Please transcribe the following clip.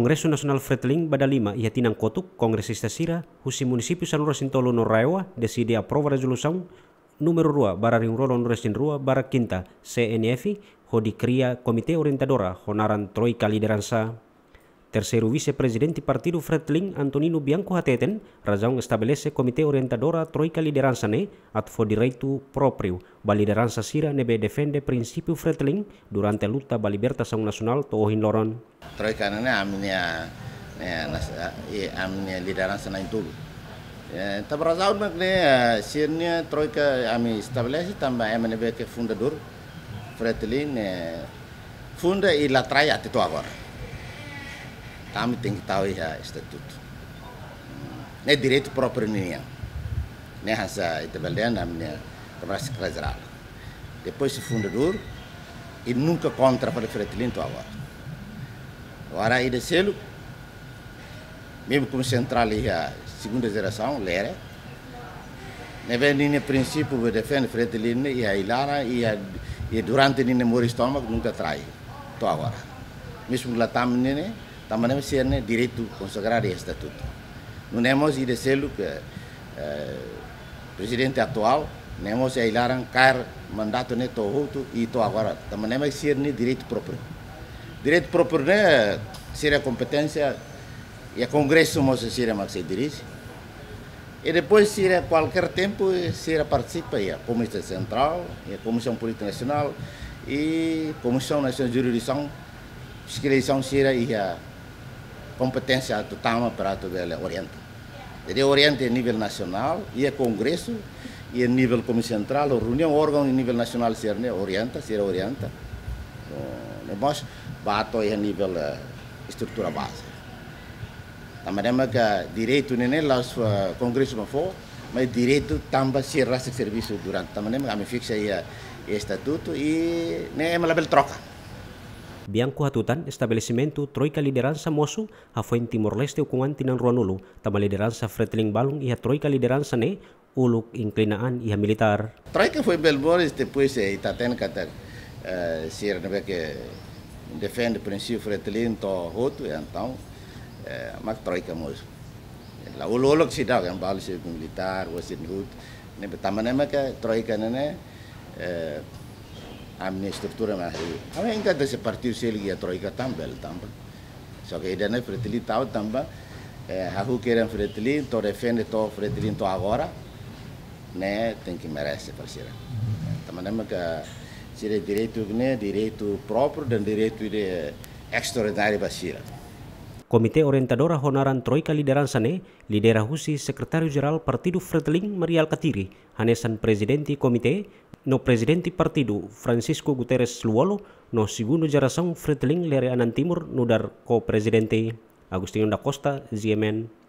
Kongreso Nasional Fretling pada lima ia tinang kotuk kongresista sira husi munisipi San Sintolo Noraewa deside aprova resolução Nomor 2 barra Ringrolo Nuresin 2 barakinta Quinta Hodi Kria Komite Orientadora Honaran Troika Lideransa Terceiro vice-presidente partido Fretling, Antonino Bianco Hateten, razão estabelece comitê orientadora troika liderança ne, at for direito próprio. Ba liderança sira nebe defende princípio Fretling durante a luta ba libertação nacional tohin loron. Troika ne aminia ya, ya, ne ya, aminia liderança na intulu. Tapi razão mak ne sirnya troika ami estabelece tambah MNB ke fundador ne funda e latraia tito agora. Estamos tem que estar o estatuto. Não é direito próprio nenhum. Nem essa italiana, nem a Brasil tá Depois se fundador e nunca contra para o Fretilento agora. Agora aí de mesmo como central e a segunda geração, lera. Ne vem nem princípio defende defende Fretilino e a Ilara e, a, e durante nem morre estômago nunca trai. Tô agora. Mesmo lá tá, estamos, também ser direito consagrado ao estatuto. Não temos de ser que o eh, presidente atual temos aí lá cair mandato né to outro e to agora também vai ser né direito próprio direito próprio né eh, ser a competência e o congresso mas ser mas se dirige e depois se a qualquer tempo se participa a comissão central e a comissão política nacional e comissão nacional de jurisdição fiscalização se a competência do TAMA para ele é Oriente. Ele é orienta a nível nacional e é Congresso e a nível como central, a reunião, órgão a nível nacional se orienta, se orienta. Então, bato é a nível eh, estrutura base. Também é que direito eh, não é lá o Congresso mas for, mas direito também se será serviço durante. Também é que a me fixa aí o eh, estatuto e nem né, é uma troca. Bianco hatutan estabelecimento troika liderança moço a foi Timor-Leste ukungan tinan Ruanulu, tama liderança Fretling Balung e troika liderança ne uluk inklinaan e a militar. Troika foi Belboris depois e eh, taten kata uh, eh, ser nebe que defende princípio Fretling to hoto e então uh, mak troika moço. La ulolok sidak yang balis militar wasin hut ne pertama nama ke troika nene. uh, eh, amniestruktura manahri awa inga da se partiu sel gia troika tambel tamba so eh, ke idana fretili tau tamba hahu queiram fretili to refende to fretili to agora né tem que merece parceira kita é que seria direito né direito próprio dan direito de extraordinary parceira Komite Orientadora Honoran Troika Lideran Sane, lidera Husi Sekretaris Jeral Partido Fretling Marial Katiri, Hanesan Presidenti Komite, no presidenti partido Francisco Guterres Luolo no segundo geração Fretling Leriana timur no dar co presidente Agustinho da Costa, Ziemen,